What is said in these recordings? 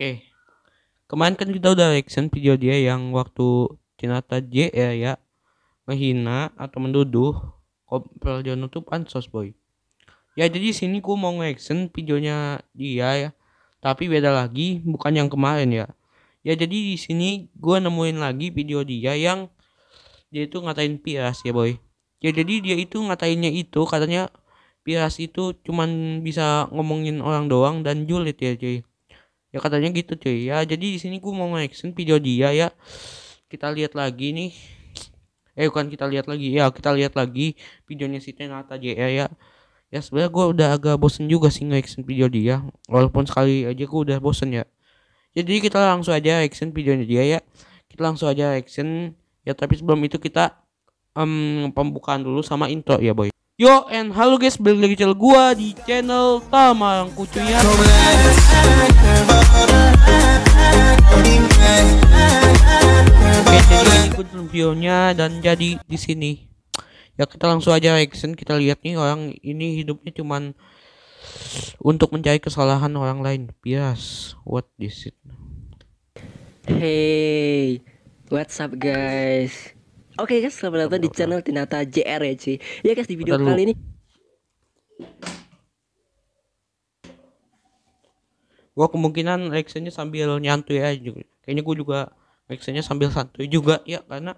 Oke. Kemarin kan kita udah reaction video dia yang waktu Cinata J ya ya menghina atau menduduh Kompel Jono tuh pansos boy. Ya jadi sini ku mau reaction videonya dia ya. Tapi beda lagi bukan yang kemarin ya. Ya jadi di sini gua nemuin lagi video dia yang dia itu ngatain Piras ya boy. Ya jadi dia itu ngatainnya itu katanya Piras itu cuman bisa ngomongin orang doang dan julid ya cuy ya katanya gitu cuy ya jadi di sini gue mau action video dia ya kita lihat lagi nih eh bukan kita lihat lagi ya kita lihat lagi videonya si Tenata JR e, ya ya sebenarnya gue udah agak bosen juga sih nge-action video dia walaupun sekali aja gue udah bosen ya jadi kita langsung aja action videonya dia ya kita langsung aja action ya tapi sebelum itu kita um, pembukaan dulu sama intro ya boy Yo and halo guys balik lagi channel gua di channel Tamang Kucunya Oke jadi ini videonya dan jadi di sini Ya kita langsung aja reaction kita lihat nih orang ini hidupnya cuman untuk mencari kesalahan orang lain bias what is it Hey what's up guys Oke okay, guys, selamat datang di channel Tinata JR ya cuy Ya guys, di video Tentang. kali ini Gua kemungkinan reaksinya sambil nyantui aja Kayaknya gua juga reaksinya sambil santuy juga ya Karena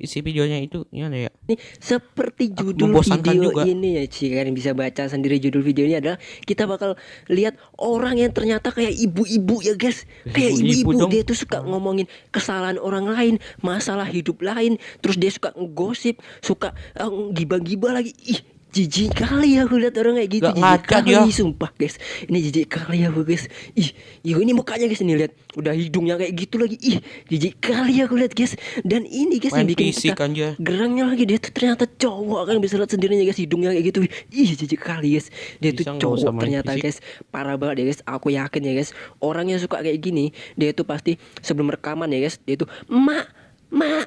isi videonya itu gimana ya? Ini seperti judul video juga. ini ya, sih kalian bisa baca sendiri judul video ini adalah kita bakal lihat orang yang ternyata kayak ibu-ibu ya, guys. Kayak ibu-ibu dia tuh suka ngomongin kesalahan orang lain, masalah hidup lain, terus dia suka ngegosip, suka uh, eh, giba giba lagi. Ih, jijik kali ya gue lihat orang kayak gitu Gak jijik kali ya. sumpah guys ini jijik kali ya gue guys ih yo ya ini mukanya guys ini lihat udah hidungnya kayak gitu lagi ih jijik kali ya gue lihat guys dan ini guys Main yang bikin kita kita ya. gerangnya lagi dia tuh ternyata cowok kan bisa lihat sendirinya guys hidungnya kayak gitu ih jijik kali guys dia bisa tuh cowok ternyata fisik. guys parah banget ya guys aku yakin ya guys orang yang suka kayak gini dia tuh pasti sebelum rekaman ya guys dia tuh mak mak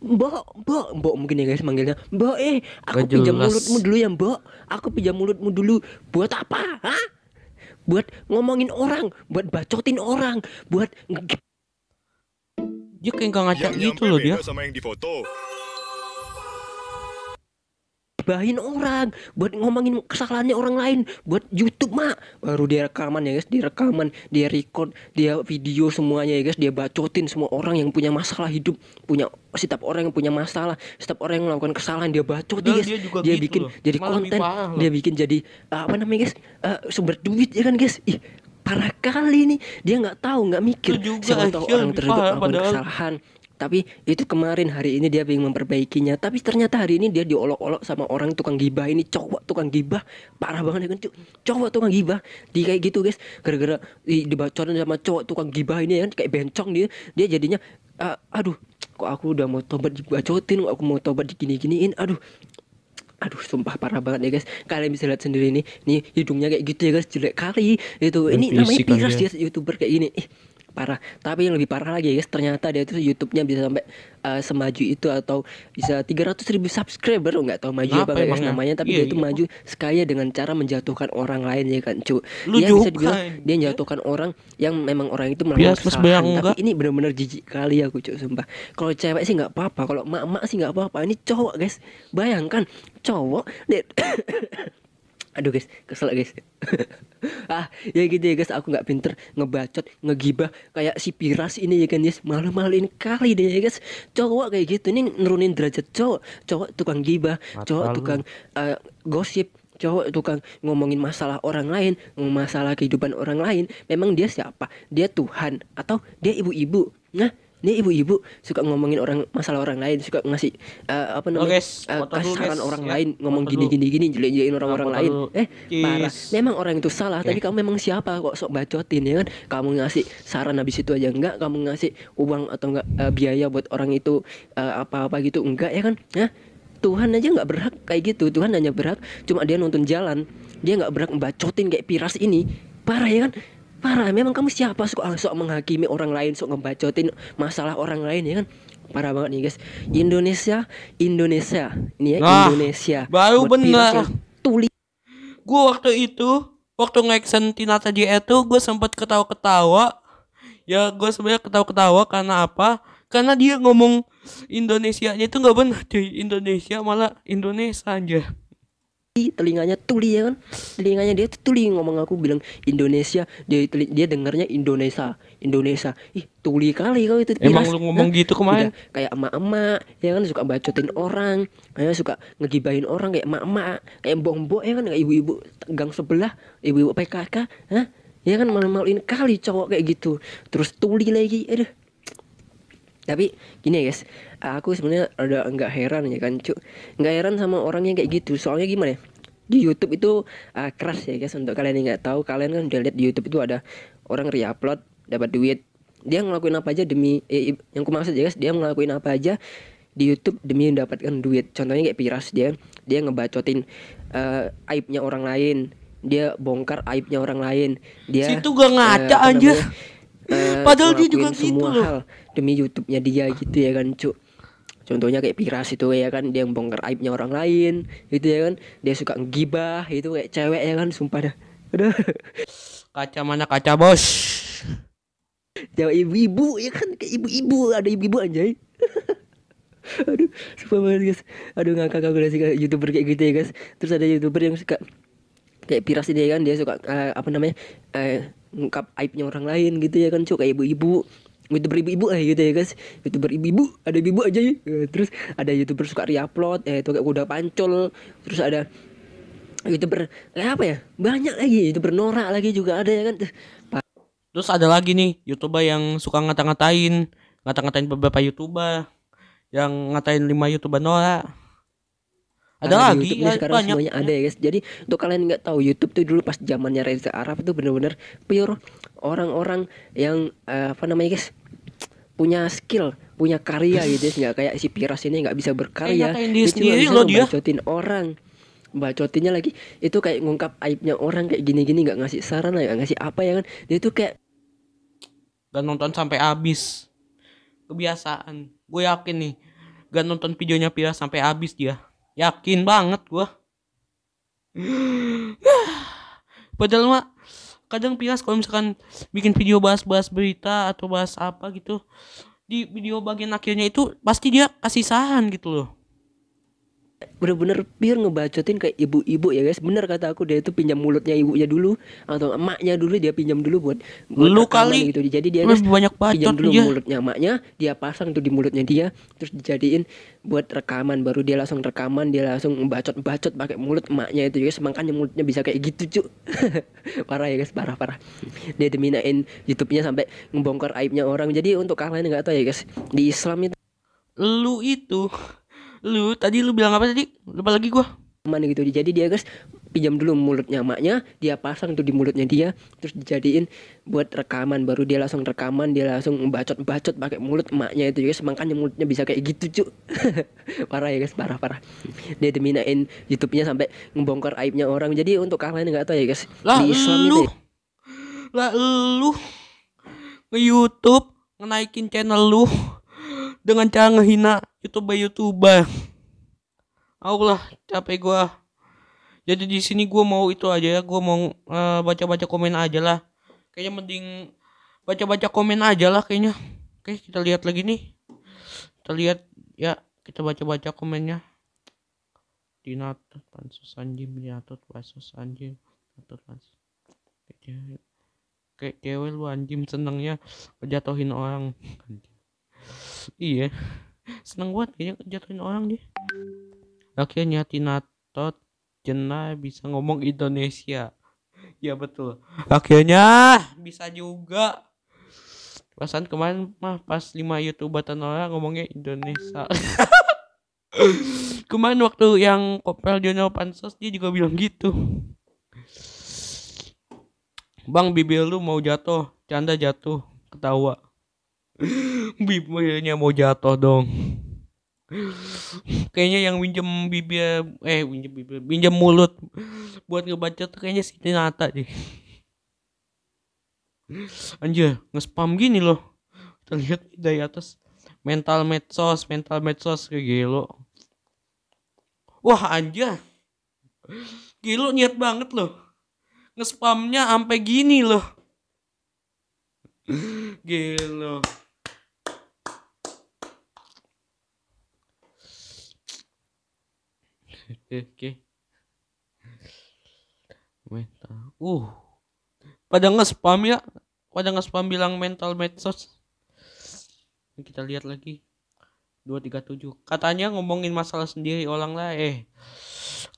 Mbok, mbok, mbok mungkin ya guys manggilnya. Mbok eh, aku Gak pinjam jelas. mulutmu dulu ya, Mbok. Aku pinjam mulutmu dulu. Buat apa? Hah? Buat ngomongin orang, buat bacotin orang, buat dia kayak nggak ngajak gitu loh dia. Sama yang di foto gibahin orang buat ngomongin kesalahannya orang lain buat YouTube mak baru dia rekaman ya guys dia rekaman dia record dia video semuanya ya guys dia bacotin semua orang yang punya masalah hidup punya setiap orang yang punya masalah setiap orang yang melakukan kesalahan dia bacotin ya, guys dia, juga dia gitu bikin loh. jadi Malah konten dia bikin jadi uh, apa namanya guys uh, sumber duit ya kan guys ih parah kali ini dia nggak tahu nggak mikir siapa tahu orang terlibat melakukan kesalahan tapi itu kemarin hari ini dia ingin memperbaikinya tapi ternyata hari ini dia diolok-olok sama orang tukang gibah ini cowok tukang gibah parah banget ya kan cowok tukang gibah di kayak gitu guys gara-gara dibacotin sama cowok tukang gibah ini ya kan kayak bencong dia dia jadinya uh, aduh kok aku udah mau tobat dibacotin aku mau tobat digini-giniin aduh aduh sumpah parah banget ya guys kalian bisa lihat sendiri nih nih hidungnya kayak gitu ya guys jelek kali itu ini namanya kan piras dia youtuber kayak gini eh, parah tapi yang lebih parah lagi ya guys ternyata dia itu YouTube-nya bisa sampai uh, semaju itu atau bisa 300 ribu subscriber nggak tahu maju apa, apa guys namanya tapi iya, dia itu iya, maju sekaya dengan cara menjatuhkan orang lain ya kan cu Lu dia juga. bisa dibilang dia menjatuhkan orang yang memang orang itu melakukan kesalahan tapi enggak. ini benar-benar jijik kali aku cu sumpah kalau cewek sih nggak apa-apa kalau mak-mak sih nggak apa-apa ini cowok guys bayangkan cowok aduh guys kesel guys ah ya gitu ya guys aku nggak pinter ngebacot ngegibah kayak si piras ini ya kan guys malu maluin kali deh ya guys cowok kayak gitu ini nurunin derajat cowok cowok tukang gibah cowok tukang uh, gosip cowok tukang ngomongin masalah orang lain masalah kehidupan orang lain memang dia siapa dia Tuhan atau dia ibu-ibu nah ini ibu-ibu suka ngomongin orang masalah orang lain suka ngasih uh, apa namanya guys, uh, kasaran saran orang ya, lain ngomong gini, gini gini gini jelek-jelekin orang-orang lain eh parah memang orang itu salah okay. tapi ya. kamu memang siapa kok sok bacotin ya kan kamu ngasih saran habis itu aja enggak kamu ngasih uang atau enggak uh, biaya buat orang itu apa apa-apa gitu enggak ya kan ya Tuhan aja nggak berhak kayak gitu Tuhan hanya berhak cuma dia nonton jalan dia nggak berhak bacotin kayak piras ini parah ya kan parah memang kamu siapa suka ah, sok menghakimi orang lain sok ngebacotin masalah orang lain ya kan parah banget nih guys Indonesia Indonesia ini ya nah, Indonesia baru benar bener tuli gue waktu itu waktu ngeksen Tina tadi itu gue sempat ketawa-ketawa ya gue sebenarnya ketawa-ketawa karena apa karena dia ngomong Indonesia nya itu nggak benar di Indonesia malah Indonesia aja telinganya tuli ya kan telinganya dia tuh tuli ngomong aku bilang Indonesia dia dia dengarnya Indonesia Indonesia ih tuli kali kau itu emang lu ngomong nah, gitu kemarin kayak emak-emak ya kan suka bacotin orang ya kayak suka ngegibahin orang kayak emak-emak kayak bombo bohong ya kan kayak ibu-ibu gang sebelah ibu-ibu PKK Hah? ya kan malu-maluin kali cowok kayak gitu terus tuli lagi aduh tapi gini ya guys aku sebenarnya ada enggak heran ya kan cuk enggak heran sama orang yang kayak gitu soalnya gimana ya di YouTube itu uh, keras ya guys untuk kalian yang nggak tahu kalian kan udah lihat di YouTube itu ada orang reupload dapat duit dia ngelakuin apa aja demi eh, yang ku maksud ya guys dia ngelakuin apa aja di YouTube demi mendapatkan duit contohnya kayak Piras dia dia ngebacotin uh, aibnya orang lain dia bongkar aibnya orang lain dia situ gak ngaca uh, anjir namanya, Eh, padahal dia juga gitu semua gitu loh. demi YouTube-nya dia gitu ya kan cuk contohnya kayak piras itu ya kan dia yang bongkar aibnya orang lain gitu ya kan dia suka ngibah itu kayak cewek ya kan sumpah dah udah kaca mana kaca bos jauh ibu-ibu ya kan kayak ibu-ibu ada ibu-ibu aja aduh sumpah banget guys aduh ngakak aku sih youtuber kayak gitu ya guys terus ada youtuber yang suka kayak piras ini ya kan dia suka uh, apa namanya uh, ngungkap aibnya orang lain gitu ya kan cuy kayak ibu-ibu youtuber ibu-ibu eh gitu ya guys youtuber ibu-ibu ada ibu aja ya. Eh, terus ada youtuber suka reupload ya itu kayak udah pancol terus ada youtuber kayak eh, apa ya banyak lagi youtuber norak lagi juga ada ya kan terus ada lagi nih youtuber yang suka ngata-ngatain ngata-ngatain beberapa youtuber yang ngatain lima youtuber norak ada ah, lagi YouTube, ya, sekarang banyak semuanya ada ya guys jadi untuk kalian nggak tahu YouTube tuh dulu pas zamannya Reza Arab tuh bener-bener pure orang-orang yang uh, apa namanya guys punya skill punya karya gitu ya nggak kayak si Piras ini nggak bisa berkarya eh, dia, sendiri loh dia bacotin orang bacotinnya lagi itu kayak ngungkap aibnya orang kayak gini-gini nggak -gini, ngasih saran lah ngasih apa ya kan dia tuh kayak gak nonton sampai habis kebiasaan gue yakin nih gak nonton videonya piras sampai habis dia Yakin banget gua. Padahal mah kadang pias kalau misalkan bikin video bahas-bahas berita atau bahas apa gitu di video bagian akhirnya itu pasti dia kasih saran gitu loh bener-bener pure ngebacotin kayak ibu-ibu ya guys bener kata aku dia itu pinjam mulutnya ibunya dulu atau emaknya dulu dia pinjam dulu buat, buat lu kali gitu jadi dia guys banyak bacot pinjam dulu dia. mulutnya emaknya dia pasang tuh di mulutnya dia terus dijadiin buat rekaman baru dia langsung rekaman dia langsung bacot-bacot pakai mulut emaknya itu guys makanya mulutnya bisa kayak gitu cuk parah ya guys parah parah dia deminain YouTube-nya sampai ngebongkar aibnya orang jadi untuk kalian nggak tahu ya guys di Islam itu lu itu Lu tadi lu bilang apa tadi? Lupa lagi gua. Mana gitu. Jadi dia guys pinjam dulu mulutnya maknya, dia pasang tuh di mulutnya dia, terus dijadiin buat rekaman. Baru dia langsung rekaman, dia langsung bacot-bacot pakai mulut maknya itu guys. Makanya mulutnya bisa kayak gitu, Cuk. parah ya guys, parah-parah. Dia deminain YouTube-nya sampai ngebongkar aibnya orang. Jadi untuk kalian nggak tahu ya guys, lah, di Islam lu. Ya. Lah lu nge-YouTube, ngenaikin channel lu dengan cara ngehina youtuber youtuber Allah capek gua jadi di sini gua mau itu aja ya gua mau eh, baca baca baca komen aja lah kayaknya mending baca baca komen aja lah kayaknya oke kita lihat lagi nih kita lihat ya kita baca baca komennya dinat pansus anjing dinatut pansus anjing dinatut pansus kayak cewek lu anjing senengnya jatuhin orang anjing iya seneng banget kayaknya jatuhin orang dia akhirnya Tinatot Jena bisa ngomong Indonesia ya betul akhirnya bisa juga Pasan kemarin mah pas 5 youtubatan orang ngomongnya Indonesia kemarin waktu yang kopel Jono Pansos dia juga bilang gitu Bang bibir lu mau jatuh canda jatuh ketawa bibirnya mau jatuh dong kayaknya yang minjem bibir eh minjem bibir minjem mulut buat ngebaca tuh kayaknya si Tinata deh anjir ngespam gini loh kita lihat dari atas mental medsos mental medsos kayak gelo wah anjir gelo niat banget loh ngespamnya sampai gini loh gelo Oke. Mental. Uh. Pada nge-spam ya. Pada nge-spam bilang mental medsos. Kita lihat lagi. 237. Katanya ngomongin masalah sendiri orang lain. Eh.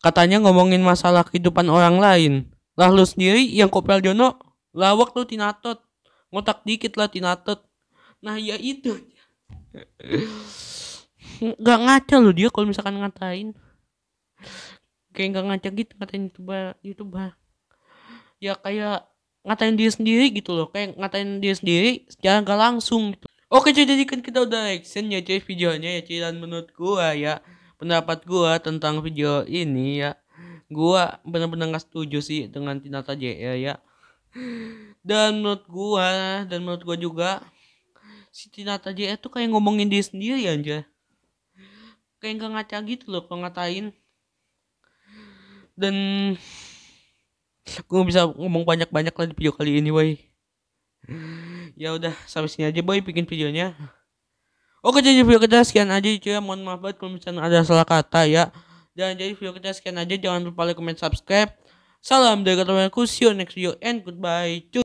Katanya ngomongin masalah kehidupan orang lain. Lah lu sendiri yang kopel Jono lawak lu tinatot. Ngotak dikit lah tinatot. Nah ya itu. Gak ngaca lo dia kalau misalkan ngatain kayak nggak ngaca gitu ngatain youtuber youtuber ya kayak ngatain dia sendiri gitu loh kayak ngatain dia sendiri secara nggak langsung gitu oke cuy jadi kan kita udah action ya cuy videonya ya cuy dan menurut gua ya pendapat gua tentang video ini ya gua benar-benar nggak setuju sih dengan Tinata JL ya ya dan menurut gua dan menurut gua juga si Tinata JL tuh kayak ngomongin dia sendiri aja kayak nggak ngaca gitu loh kalau ngatain dan gue bisa ngomong banyak-banyak lah di video kali ini boy ya udah sampai sini aja boy bikin videonya oke jadi video kita sekian aja cuy mohon maaf banget kalau misalnya ada salah kata ya dan jadi video kita sekian aja jangan lupa like comment subscribe salam dari kata see you next video and goodbye cuy